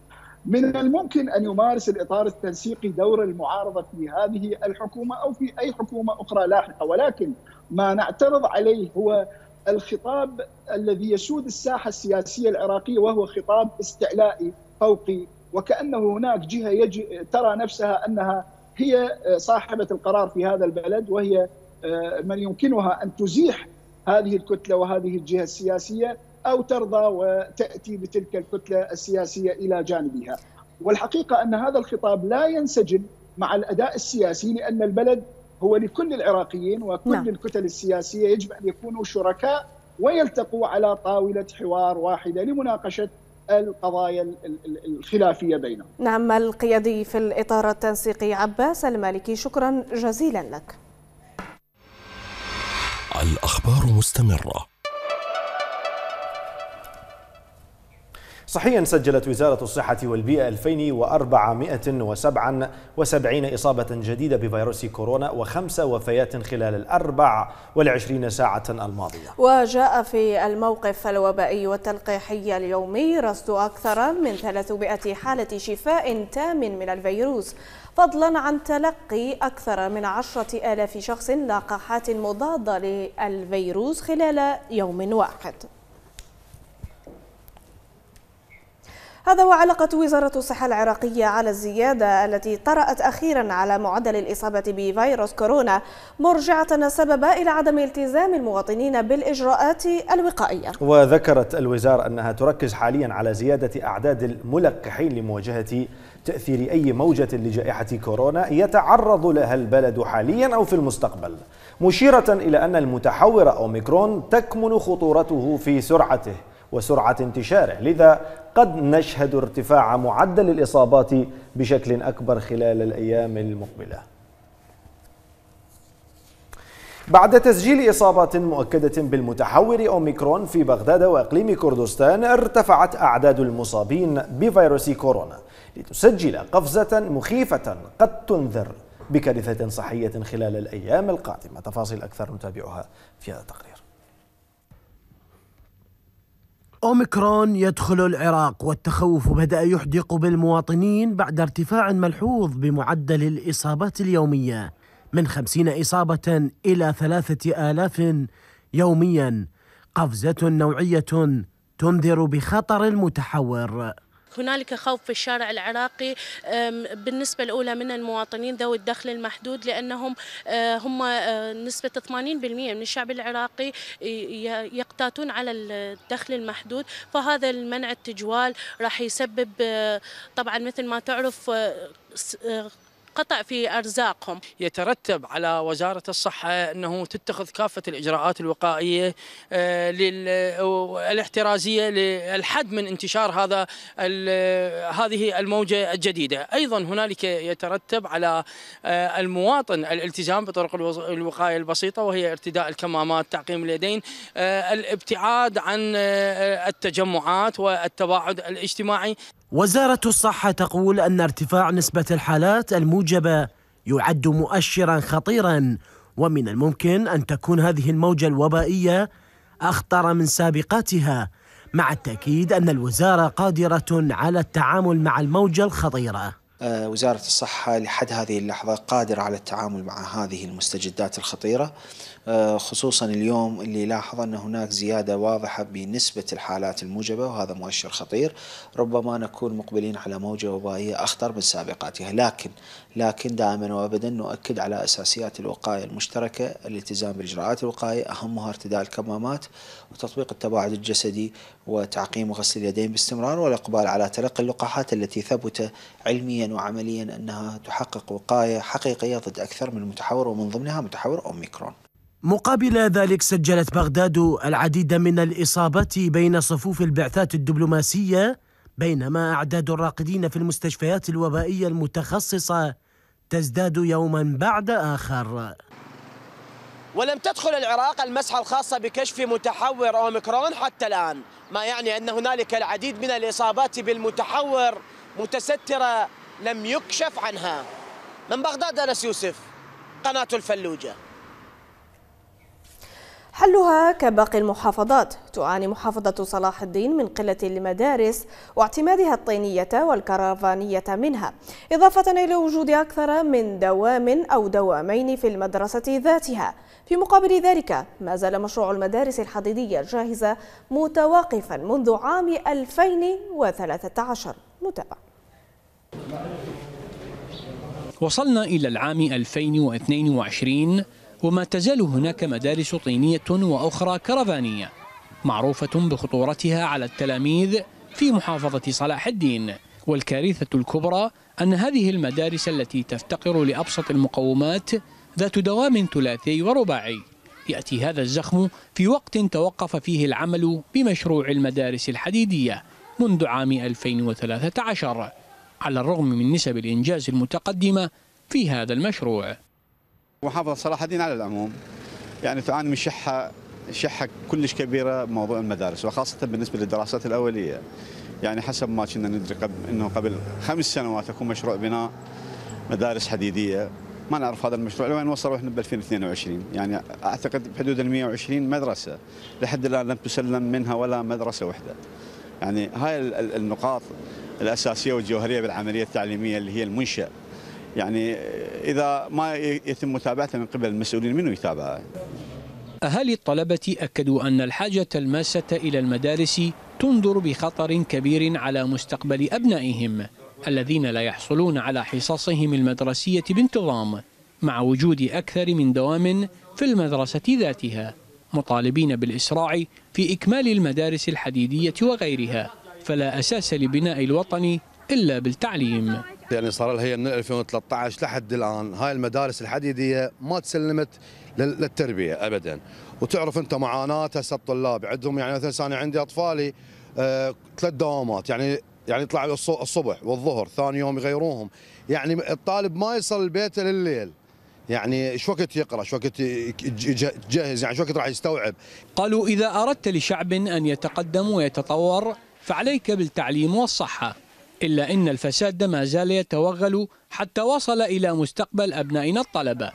من الممكن ان يمارس الاطار التنسيقي دور المعارضه في هذه الحكومه او في اي حكومه اخرى لاحقه ولكن ما نعترض عليه هو الخطاب الذي يسود الساحه السياسيه العراقيه وهو خطاب استعلائي فوقي وكانه هناك جهه يجي ترى نفسها انها هي صاحبه القرار في هذا البلد وهي آه، من يمكنها ان تزيح هذه الكتله وهذه الجهه السياسيه او ترضى وتاتي بتلك الكتله السياسيه الى جانبها. والحقيقه ان هذا الخطاب لا ينسجم مع الاداء السياسي لان البلد هو لكل العراقيين وكل نعم. الكتل السياسيه يجب ان يكونوا شركاء ويلتقوا على طاوله حوار واحده لمناقشه القضايا الخلافيه بينهم. نعم القيادي في الاطار التنسيقي عباس المالكي شكرا جزيلا لك. الاخبار مستمره. صحيا سجلت وزارة الصحة والبيئة 2477 إصابة جديدة بفيروس كورونا وخمس وفيات خلال الأربع والعشرين ساعة الماضية وجاء في الموقف الوبائي والتلقيحي اليومي رصد أكثر من 300 حالة شفاء تام من الفيروس فضلا عن تلقي أكثر من عشرة آلاف شخص لقاحات مضادة للفيروس خلال يوم واحد هذا وعلقت وزارة الصحة العراقية على الزيادة التي طرأت أخيرا على معدل الإصابة بفيروس كورونا مرجعة السبب إلى عدم التزام المواطنين بالإجراءات الوقائية وذكرت الوزارة أنها تركز حاليا على زيادة أعداد الملقحين لمواجهة تأثير أي موجة لجائحة كورونا يتعرض لها البلد حاليا أو في المستقبل مشيرة إلى أن المتحور أوميكرون تكمن خطورته في سرعته وسرعة انتشاره لذا قد نشهد ارتفاع معدل الإصابات بشكل أكبر خلال الأيام المقبلة بعد تسجيل إصابات مؤكدة بالمتحور أوميكرون في بغداد وإقليم كردستان ارتفعت أعداد المصابين بفيروس كورونا لتسجل قفزة مخيفة قد تنذر بكارثة صحية خلال الأيام القادمة تفاصيل أكثر نتابعها في هذا التقرير أوميكرون يدخل العراق والتخوف بدأ يحدق بالمواطنين بعد ارتفاع ملحوظ بمعدل الإصابات اليومية من خمسين إصابة إلى ثلاثة آلاف يوميا قفزة نوعية تنذر بخطر المتحور هنالك خوف في الشارع العراقي بالنسبة الأولى من المواطنين ذوي الدخل المحدود لأنهم أه، هم أه، نسبة 80% من الشعب العراقي يقتاتون على الدخل المحدود فهذا المنع التجوال راح يسبب أه، طبعا مثل ما تعرف القطع في أرزاقهم يترتب على وزارة الصحة أنه تتخذ كافة الإجراءات الوقائية آه، آه، الاحترازية للحد من انتشار هذا آه، هذه الموجة الجديدة أيضا هنالك يترتب على المواطن الالتزام بطرق الوقاية البسيطة وهي ارتداء الكمامات تعقيم اليدين الابتعاد عن التجمعات والتباعد الاجتماعي وزارة الصحة تقول أن ارتفاع نسبة الحالات الموجبة يعد مؤشرا خطيرا ومن الممكن أن تكون هذه الموجة الوبائية أخطر من سابقاتها مع التأكيد أن الوزارة قادرة على التعامل مع الموجة الخطيرة آه، وزارة الصحة لحد هذه اللحظة قادرة على التعامل مع هذه المستجدات الخطيرة آه، خصوصا اليوم اللي لاحظ أن هناك زيادة واضحة بنسبة الحالات الموجبة وهذا مؤشر خطير ربما نكون مقبلين على موجة وبائية أخطر من سابقاتها لكن لكن دائما وابدا نؤكد على اساسيات الوقايه المشتركه، الالتزام بالاجراءات الوقائيه اهمها ارتداء الكمامات وتطبيق التباعد الجسدي وتعقيم وغسل اليدين باستمرار والاقبال على تلقي اللقاحات التي ثبت علميا وعمليا انها تحقق وقايه حقيقيه ضد اكثر من متحور ومن ضمنها متحور اوميكرون. مقابل ذلك سجلت بغداد العديد من الإصابات بين صفوف البعثات الدبلوماسية بينما أعداد الراقدين في المستشفيات الوبائية المتخصصة تزداد يوما بعد آخر ولم تدخل العراق المسحة الخاصة بكشف متحور أوميكرون حتى الآن ما يعني أن هنالك العديد من الإصابات بالمتحور متسترة لم يكشف عنها من بغداد أنس يوسف قناة الفلوجة حلها كباقي المحافظات تعاني محافظة صلاح الدين من قلة المدارس واعتمادها الطينية والكرفانية منها إضافة إلى وجود أكثر من دوام أو دوامين في المدرسة ذاتها في مقابل ذلك ما زال مشروع المدارس الحديدية الجاهزة متوقفا منذ عام 2013 متابع وصلنا إلى العام 2022 وما تزال هناك مدارس طينية وأخرى كرفانية معروفة بخطورتها على التلاميذ في محافظة صلاح الدين والكارثة الكبرى أن هذه المدارس التي تفتقر لأبسط المقومات ذات دوام ثلاثي ورباعي يأتي هذا الزخم في وقت توقف فيه العمل بمشروع المدارس الحديدية منذ عام 2013 على الرغم من نسب الإنجاز المتقدمة في هذا المشروع محافظة صلاح الدين على العموم يعني تعاني من شحة شحة كلش كبيرة بموضوع المدارس وخاصة بالنسبة للدراسات الأولية يعني حسب ما كنا ندري قبل أنه قبل خمس سنوات أكون مشروع بناء مدارس حديدية ما نعرف هذا المشروع لوين وصل احنا ب 2022 يعني اعتقد بحدود ال 120 مدرسه لحد الان لم تسلم منها ولا مدرسه واحده. يعني هاي النقاط الاساسيه والجوهريه بالعمليه التعليميه اللي هي المنشا يعني اذا ما يتم متابعته من قبل المسؤولين منو يتابعه؟ اهالي الطلبه اكدوا ان الحاجه الماسه الى المدارس تنظر بخطر كبير على مستقبل ابنائهم الذين لا يحصلون على حصصهم المدرسيه بانتظام مع وجود اكثر من دوام في المدرسه ذاتها مطالبين بالاسراع في اكمال المدارس الحديديه وغيرها فلا اساس لبناء الوطن الا بالتعليم يعني صار لها هي من 2013 لحد الان هاي المدارس الحديديه ما تسلمت للتربيه ابدا وتعرف انت معاناه هسه الطلاب عندهم يعني مثلا انا عندي اطفالي آه، ثلاث دوامات يعني يعني يطلع الصبح والظهر ثاني يوم يغيروهم يعني الطالب ما يصل البيت لليل يعني شو وقت يقرا شو وقت يجهز يعني شو وقت راح يستوعب قالوا اذا اردت لشعب ان يتقدم ويتطور فعليك بالتعليم والصحه إلا أن الفساد ما زال يتوغل حتى وصل إلى مستقبل أبنائنا الطلبة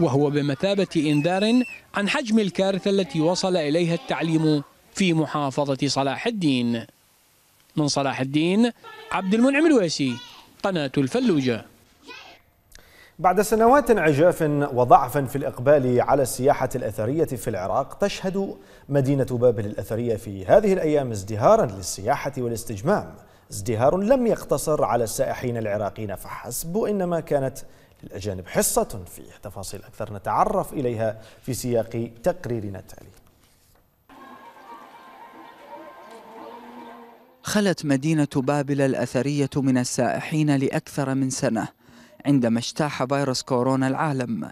وهو بمثابة إنذار عن حجم الكارثة التي وصل إليها التعليم في محافظة صلاح الدين من صلاح الدين عبد المنعم الويسي قناة الفلوجة بعد سنوات عجاف وضعف في الإقبال على السياحة الأثرية في العراق تشهد مدينة بابل الأثرية في هذه الأيام ازدهارا للسياحة والاستجمام ازدهار لم يقتصر على السائحين العراقيين فحسب وإنما كانت للأجانب حصة فيه تفاصيل أكثر نتعرف إليها في سياق تقريرنا التالي خلت مدينة بابل الأثرية من السائحين لأكثر من سنة عندما اجتاح فيروس كورونا العالم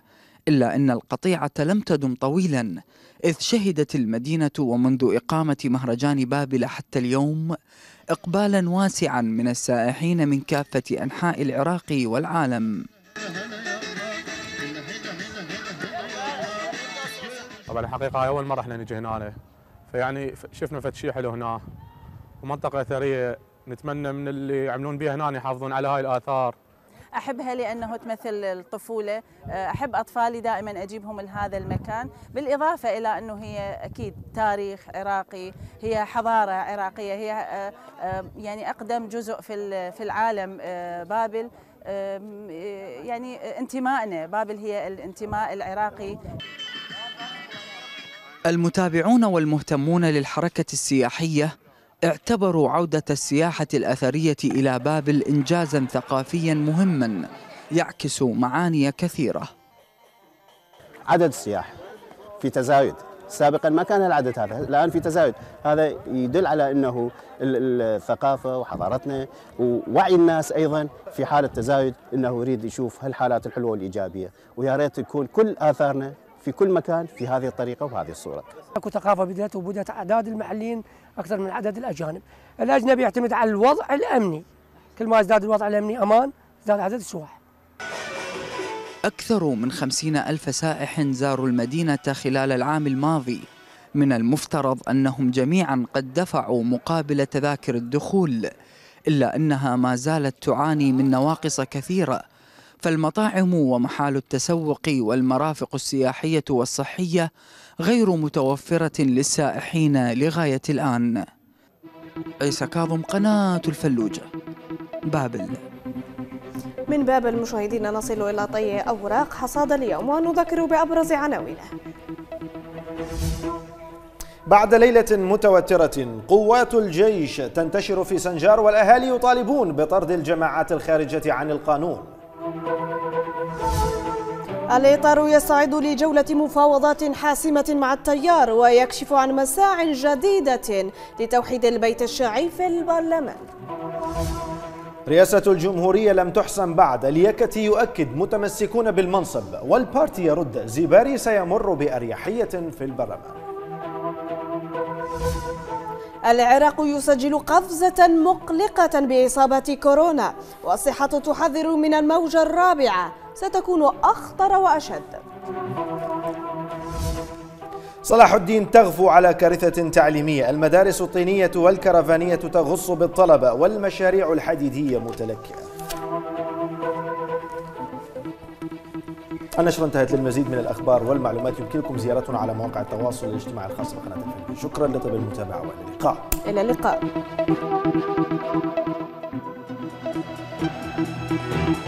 إلا أن القطيعة لم تدم طويلا إذ شهدت المدينة ومنذ إقامة مهرجان بابل حتى اليوم إقبالا واسعا من السائحين من كافة أنحاء العراق والعالم طبعا الحقيقة أول مرة احنا نجي هنا فيعني شفنا فتشي حلو هنا ومنطقة أثرية نتمنى من اللي يعملون بها هنا يحافظون على هاي الآثار أحبها لأنه تمثل الطفولة آه، أحب أطفالي دائما أجيبهم لهذا المكان بالإضافة إلى أنه هي أكيد تاريخ عراقي هي حضارة عراقية هي آه، آه، يعني أقدم جزء في في العالم بابل يعني انتمائنا بابل هي الانتماء العراقي المتابعون والمهتمون للحركة السياحية اعتبروا عودة السياحة الأثرية إلى بابل إنجازا ثقافيا مهما يعكس معاني كثيرة عدد السياح في تزايد سابقا ما كان العدد هذا الان في تزايد هذا يدل على انه الثقافه وحضارتنا ووعي الناس ايضا في حاله تزايد انه يريد يشوف هالحالات الحلوه والايجابيه ويا ريت يكون كل اثارنا في كل مكان في هذه الطريقه وهذه الصوره. اكو ثقافه بدات وبدات اعداد المحليين أكثر من عدد الأجانب الأجنبي يعتمد على الوضع الأمني كل ما ازداد الوضع الأمني أمان ازداد عدد السواح أكثر من خمسين ألف سائح زاروا المدينة خلال العام الماضي من المفترض أنهم جميعا قد دفعوا مقابل تذاكر الدخول إلا أنها ما زالت تعاني من نواقص كثيرة فالمطاعم ومحال التسوق والمرافق السياحية والصحية غير متوفرة للسائحين لغاية الآن عيسى كاظم قناة الفلوجة بابل من باب المشاهدين نصل إلى طي أوراق حصاد اليوم ونذكر بأبرز عناوينه بعد ليلة متوترة قوات الجيش تنتشر في سنجار والأهالي يطالبون بطرد الجماعات الخارجة عن القانون الإطار يصعد لجولة مفاوضات حاسمة مع التيار ويكشف عن مساع جديدة لتوحيد البيت الشيعي في البرلمان رئاسة الجمهورية لم تحسم بعد اليكتي يؤكد متمسكون بالمنصب والبارتي يرد زباري سيمر بأريحية في البرلمان العراق يسجل قفزة مقلقة بإصابة كورونا والصحة تحذر من الموجة الرابعة ستكون أخطر وأشد صلاح الدين تغفو على كارثة تعليمية المدارس الطينية والكرفانية تغص بالطلبة والمشاريع الحديدية متلكئة النشرة انتهت للمزيد من الأخبار والمعلومات يمكنكم زيارتنا على مواقع التواصل الاجتماعي الخاص بقناة الفيلم شكرا لطيب المتابعة وإلى اللقاء إلى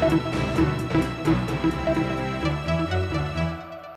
اللقاء